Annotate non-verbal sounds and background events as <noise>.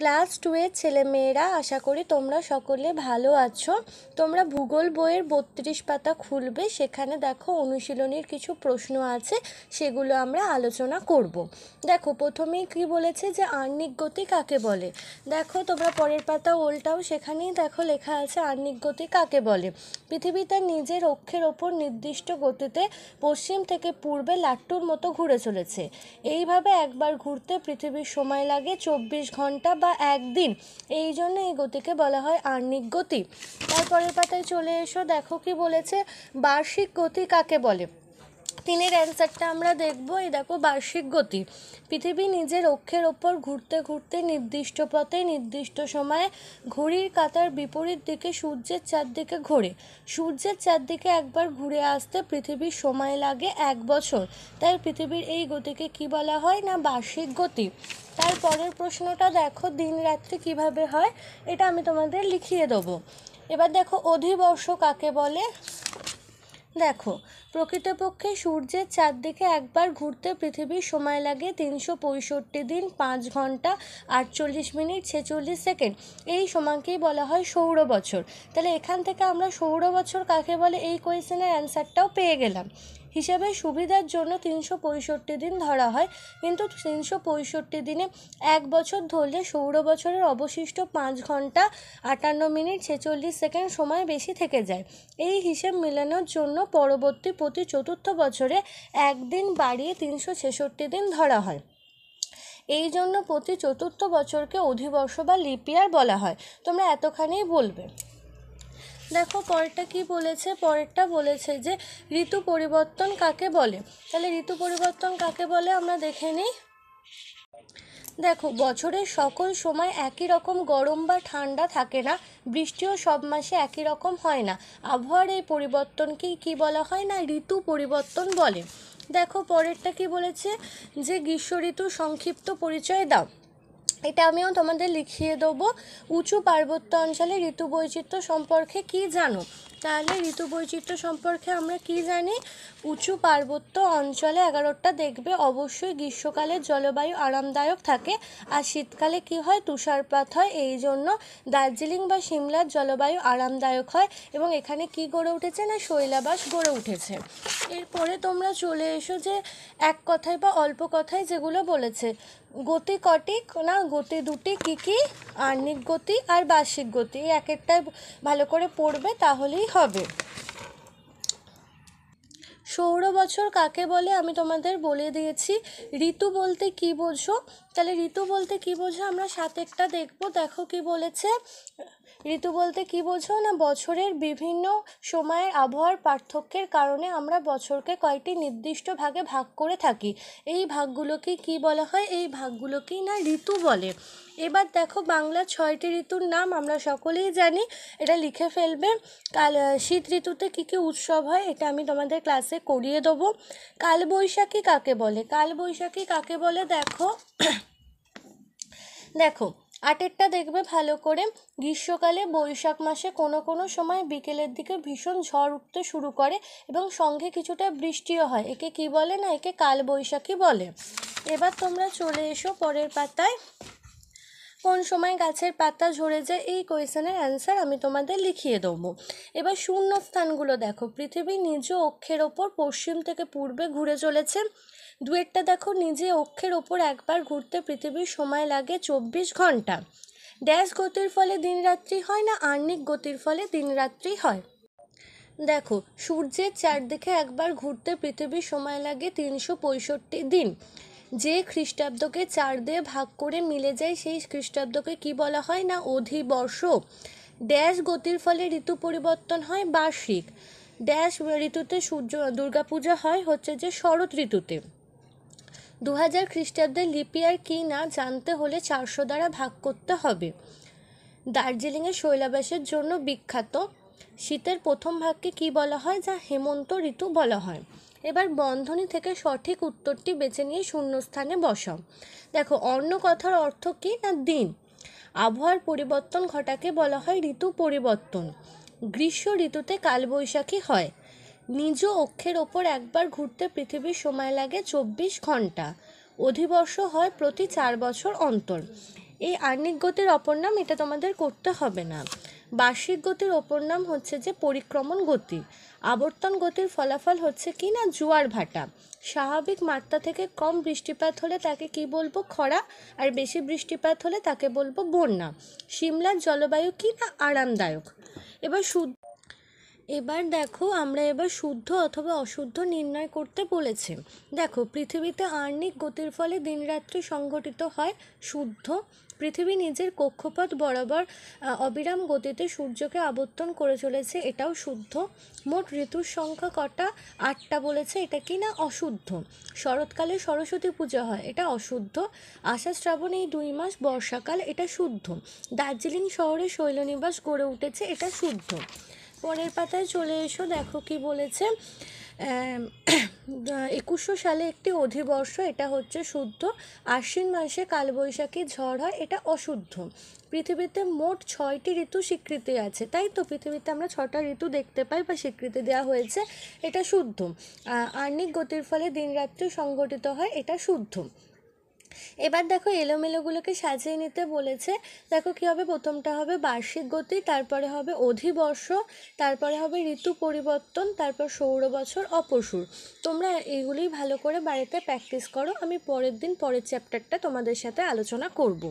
Class টুয়ের ছেলেমেয়েরা আশা করি তোমরা সকলে ভালো আছো তোমরা ভূগোল বইয়ের বত্রিশ পাতা খুলবে সেখানে দেখো অনুশীলনীর কিছু প্রশ্ন আছে সেগুলো আমরা আলোচনা করব। দেখো প্রথমেই কি বলেছে যে আর্নিক গতি কাকে বলে দেখো তোমরা পরের পাতা ওল্টাও সেখানেই দেখো লেখা আছে আর্নিক গতি কাকে বলে পৃথিবী তার নিজের অক্ষের ওপর নির্দিষ্ট গতিতে পশ্চিম থেকে পূর্বে লাট্টুর মতো ঘুরে চলেছে এইভাবে একবার ঘুরতে পৃথিবীর সময় লাগে চব্বিশ ঘন্টা বা বা একদিন এই জন্য এই গতিকে বলা হয় আর্নিক গতি তারপরের পাতায় চলে এসো দেখো কি বলেছে বার্ষিক গতি কাকে বলে তিনের অ্যান্সারটা আমরা দেখব এই দেখো বার্ষিক গতি পৃথিবী নিজের অক্ষের ওপর ঘুরতে ঘুরতে নির্দিষ্ট পথে নির্দিষ্ট সময়ে ঘড়ির কাতার বিপরীত দিকে সূর্যের চারদিকে ঘোরে সূর্যের চারদিকে একবার ঘুরে আসতে পৃথিবীর সময় লাগে এক বছর তাই পৃথিবীর এই গতিকে কি বলা হয় না বার্ষিক গতি তারপরের প্রশ্নটা দেখো দিন রাত্রি কিভাবে হয় এটা আমি তোমাদের লিখিয়ে দেবো এবার দেখো অধিবর্ষ কাকে বলে দেখো প্রকৃতপক্ষে সূর্যের চারদিকে একবার ঘুরতে পৃথিবীর সময় লাগে তিনশো পঁয়ষট্টি দিন পাঁচ ঘন্টা আটচল্লিশ মিনিট ছেচল্লিশ সেকেন্ড এই সময়কেই বলা হয় সৌর বছর তাহলে এখান থেকে আমরা সৌর বছর কাকে বলে এই কোয়েশনের অ্যান্সারটাও পেয়ে গেলাম হিসেবে সুবিধার জন্য তিনশো পঁয়ষট্টি দিন ধরা হয় কিন্তু তিনশো পঁয়ষট্টি দিনে এক বছর ধরলে সৌর বছরের অবশিষ্ট পাঁচ ঘন্টা আটান্ন মিনিট ছেচল্লিশ সেকেন্ড সময় বেশি থেকে যায় এই হিসেব মেলানোর জন্য পরবর্তী প্রতি চতুর্থ বছরে একদিন বাড়িয়ে তিনশো ছেষট্টি দিন ধরা হয় এই জন্য প্রতি চতুর্থ বছরকে অধিবর্ষ বা লিপিয়ার বলা হয় তোমরা এতখানেই বলবে দেখো পরেরটা কি বলেছে পরেরটা বলেছে যে ঋতু পরিবর্তন কাকে বলে তাহলে ঋতু পরিবর্তন কাকে বলে আমরা দেখে নিই দেখো বছরের সকল সময় একই রকম গরম বা ঠান্ডা থাকে না বৃষ্টিও সব মাসে একই রকম হয় না আবহাওয়ার এই পরিবর্তনকেই কি বলা হয় না ঋতু পরিবর্তন বলে দেখো পরেরটা কি বলেছে যে গ্রীষ্ম ঋতু সংক্ষিপ্ত পরিচয় দাও এটা আমিও তোমাদের লিখিয়ে দেবো উঁচু পার্বত্য অঞ্চলে ঋতু বৈচিত্র্য সম্পর্কে কি জানো তাহলে ঋতু বৈচিত্র্য সম্পর্কে আমরা কি জানি উঁচু পার্বত্য অঞ্চলে এগারোটা দেখবে অবশ্যই গ্রীষ্মকালে জলবায়ু আরামদায়ক থাকে আর শীতকালে কি হয় তুষারপাত হয় এই জন্য দার্জিলিং বা সিমলার জলবায়ু আরামদায়ক হয় এবং এখানে কি গড়ে উঠেছে না শৈলাবাস গড়ে উঠেছে এরপরে তোমরা চলে এসো যে এক কথায় বা অল্প কথায় যেগুলো বলেছে গতি কটি না গতি দুটি কি কি আর্নিক গতি আর বার্ষিক গতি এই এক একটা ভালো করে পড়বে তাহলেই হবে সৌর বছর কাকে বলে আমি তোমাদের বলে দিয়েছি ঋতু বলতে কি বোঝো তাহলে ঋতু বলতে কি বোঝো আমরা সাত একটা দেখবো দেখো কি বলেছে ঋতু বলতে কী বোঝো না বছরের বিভিন্ন সময়ের আবহাওয়ার পার্থক্যের কারণে আমরা বছরকে কয়েকটি নির্দিষ্ট ভাগে ভাগ করে থাকি এই ভাগগুলোকে কি বলা হয় এই ভাগগুলোকেই না ঋতু বলে এবার দেখো বাংলা ছয়টি ঋতুর নাম আমরা সকলেই জানি এটা লিখে ফেলবে কাল শীত ঋতুতে কী কী উৎসব হয় এটা আমি তোমাদের ক্লাসে করিয়ে দেবো কালবৈশাখী কাকে বলে কালবৈশাখী কাকে বলে দেখো <coughs> দেখো আটেরটা দেখবে ভালো করে গ্রীষ্মকালে বৈশাখ মাসে কোনো কোনো সময় বিকেলের দিকে ভীষণ ঝড় উঠতে শুরু করে এবং সঙ্গে কিছুটা বৃষ্টিও হয় একে কি বলে না একে কালবৈশাখী বলে এবার তোমরা চলে এসো পরের পাতায় কোন সময় গাছের পাতা ঝরে যায় এই কোয়েশনের অ্যান্সার আমি তোমাদের লিখিয়ে দেবো এবার শূন্য স্থানগুলো দেখো পৃথিবী নিজ অক্ষের ওপর পশ্চিম থেকে পূর্বে ঘুরে চলেছে দুয়েরটা দেখো নিজে অক্ষের ওপর একবার ঘুরতে পৃথিবীর সময় লাগে চব্বিশ ঘন্টা ড্যাশ গতির ফলে দিনরাত্রি হয় না আর্নিক গতির ফলে দিনরাত্রি হয় দেখো সূর্যের চারদিকে একবার ঘুরতে পৃথিবীর সময় লাগে তিনশো পঁয়ষট্টি দিন যে খ্রিস্টাব্দকে চার দিয়ে ভাগ করে মিলে যায় সেই খ্রিস্টাব্দকে কি বলা হয় না অধিবর্ষ ড্যাশ গতির ফলে ঋতু পরিবর্তন হয় বার্ষিক ড্যাশ ঋতুতে সূর্য দুর্গাপূজা হয় হচ্ছে যে শরৎ ঋতুতে দু হাজার খ্রিস্টাব্দে লিপিয়ার কি না জানতে হলে চারশো দ্বারা ভাগ করতে হবে দার্জিলিংয়ের শৈলাবাসের জন্য বিখ্যাত শীতের প্রথম ভাগকে কি বলা হয় যা হেমন্ত ঋতু বলা হয় এবার বন্ধনী থেকে সঠিক উত্তরটি বেছে নিয়ে শূন্যস্থানে বসাও দেখো অন্য কথার অর্থ কী না দিন আবহাওয়ার পরিবর্তন ঘটাকে বলা হয় ঋতু পরিবর্তন গ্রীষ্ম ঋতুতে কালবৈশাখী হয় নিজ অক্ষের ওপর একবার ঘুরতে পৃথিবীর সময় লাগে চব্বিশ ঘন্টা অধিবর্ষ হয় প্রতি চার বছর অন্তর এই আর্নিক গতির অপর নাম এটা তোমাদের করতে হবে না বার্ষিক গতির অপর নাম হচ্ছে যে পরিক্রমণ গতি আবর্তন গতির ফলাফল হচ্ছে কি না জোয়ার ভাটা স্বাভাবিক মাত্রা থেকে কম বৃষ্টিপাত হলে তাকে কি বলবো খরা আর বেশি বৃষ্টিপাত হলে তাকে বলবো বন্যা সিমলার জলবায়ু কি না আরামদায়ক এবার শুদ্ধ এবার দেখো আমরা এবার শুদ্ধ অথবা অশুদ্ধ নির্ণয় করতে বলেছে দেখো পৃথিবীতে আর্নিক গতির ফলে দিনরাত্রি সংঘটিত হয় শুদ্ধ পৃথিবী নিজের কক্ষপথ বরাবর অবিরাম গতিতে সূর্যকে আবর্তন করে চলেছে এটাও শুদ্ধ মোট ঋতুর সংখ্যা কটা আটটা বলেছে এটা কি না অশুদ্ধ শরৎকালে সরস্বতী পূজা হয় এটা অশুদ্ধ আষাঢ় শ্রাবণ এই দুই মাস বর্ষাকাল এটা শুদ্ধ দার্জিলিং শহরে শৈলনিবাস গড়ে উঠেছে এটা শুদ্ধ পরের পাতায় চলে এসো দেখো কি বলেছে <clears throat> একুশশো সালে একটি অধিবর্ষ এটা হচ্ছে শুদ্ধ আশ্বিন মাসে কালবৈশাখী ঝড় হয় এটা অশুদ্ধ পৃথিবীতে মোট ছয়টি ঋতু স্বীকৃতি আছে তাই তো পৃথিবীতে আমরা ছটা ঋতু দেখতে পাই বা স্বীকৃতি দেওয়া হয়েছে এটা শুদ্ধ আর্নিক গতির ফলে রাত্রি সংঘটিত হয় এটা শুদ্ধ এবার দেখো এলোমেলোগুলোকে সাজিয়ে নিতে বলেছে দেখো কী হবে প্রথমটা হবে বার্ষিক গতি তারপরে হবে অধিবর্ষ তারপরে হবে ঋতু পরিবর্তন তারপর সৌর বছর অপসুর তোমরা এইগুলি ভালো করে বাড়িতে প্র্যাকটিস করো আমি পরের দিন পরের চ্যাপ্টারটা তোমাদের সাথে আলোচনা করবো